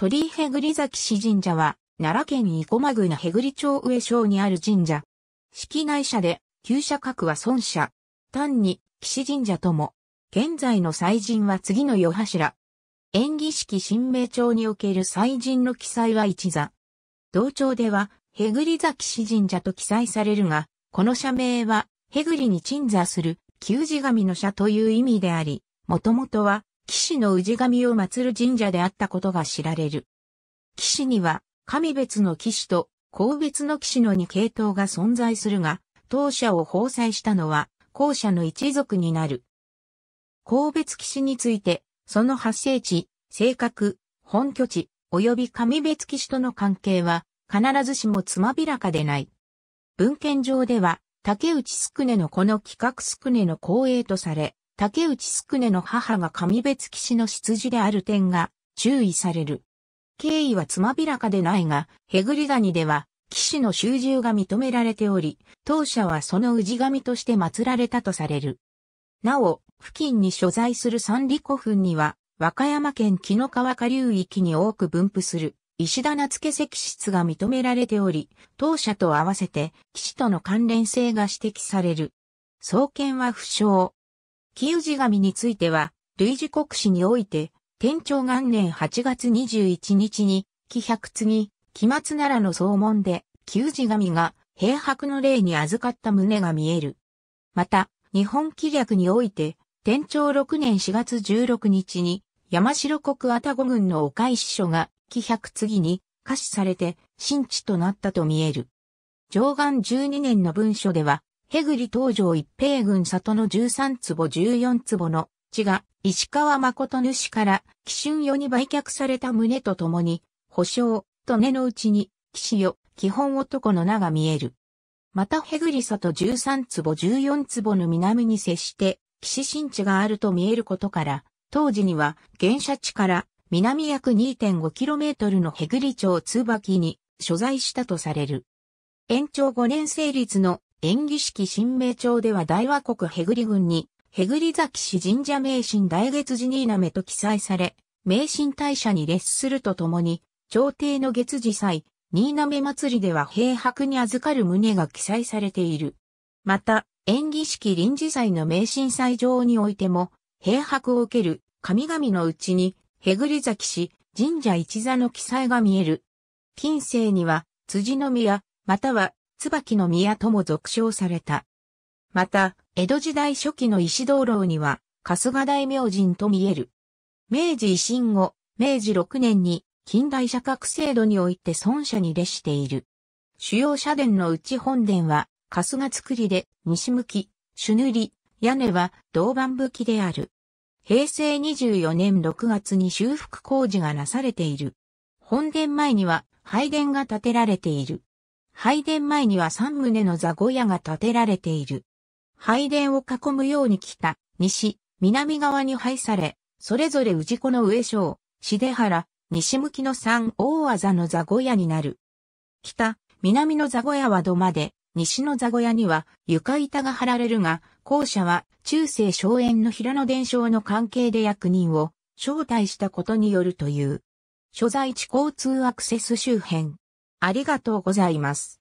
鳥居へぐり崎市神社は、奈良県生駒郡へぐり町上省にある神社。式内社で、旧社格は孫社。単に、岸神社とも。現在の祭神は次の世柱。演技式神明町における祭神の記載は一座。同帳では、へぐり崎市神社と記載されるが、この社名は、へぐりに鎮座する、旧字神の社という意味であり、もともとは、騎士の氏神を祀る神社であったことが知られる。騎士には、神別の騎士と、神別の騎士の2系統が存在するが、当社を包載したのは、後者の一族になる。神別騎士について、その発生地、性格、本拠地、及び神別騎士との関係は、必ずしもつまびらかでない。文献上では、竹内宿根のこの企画宿根の光栄とされ、竹内宿根の母が神別騎士の出自である点が注意される。経緯はつまびらかでないが、へぐり谷では、騎士の囚従が認められており、当社はその氏神として祀られたとされる。なお、付近に所在する三里古墳には、和歌山県木の川下流域に多く分布する石田夏家石室が認められており、当社と合わせて騎士との関連性が指摘される。創建は不詳、清治神については、類似国史において、天長元年8月21日に、紀百次、紀松奈良の総門で、旧字神が平白の霊に預かった旨が見える。また、日本紀略において、天長6年4月16日に、山城国愛宕軍のお返し書が、紀百次に、可視されて、新地となったと見える。上岸12年の文書では、ヘグリ東城一平郡里の13坪14坪の地が石川誠主から紀春世に売却された旨と共に、保証と根のうちに、騎士よ、基本男の名が見える。またヘグリ里13坪14坪の南に接して、騎士新地があると見えることから、当時には原社地から南約 2.5km のヘグリ町椿に所在したとされる。延長5年成立の演技式新名町では大和国へぐり軍に、へぐり崎市神社名神大月寺にいなと記載され、名神大社に列するとともに、朝廷の月次祭、新滑祭りでは平白に預かる旨が記載されている。また、演技式臨時祭の名神祭場においても、平白を受ける神々のうちに、へぐり崎市、神社一座の記載が見える。近世には、辻の宮、または椿の宮とも俗称された。また、江戸時代初期の石灯籠には、春日大明神と見える。明治維新後、明治6年に、近代社格制度において孫社に列している。主要社殿のうち本殿は、春日造りで、西向き、朱塗り、屋根は銅板吹きである。平成24年6月に修復工事がなされている。本殿前には拝殿が建てられている。拝殿前には三棟の座小屋が建てられている。拝殿を囲むように北、西、南側に配され、それぞれ氏子の上昇、しで原、西向きの三大技の座小屋になる。北、南の座小屋は土間で、西の座小屋には床板が張られるが、校舎は中世荘園の平野伝承の関係で役人を招待したことによるという。所在地交通アクセス周辺。ありがとうございます。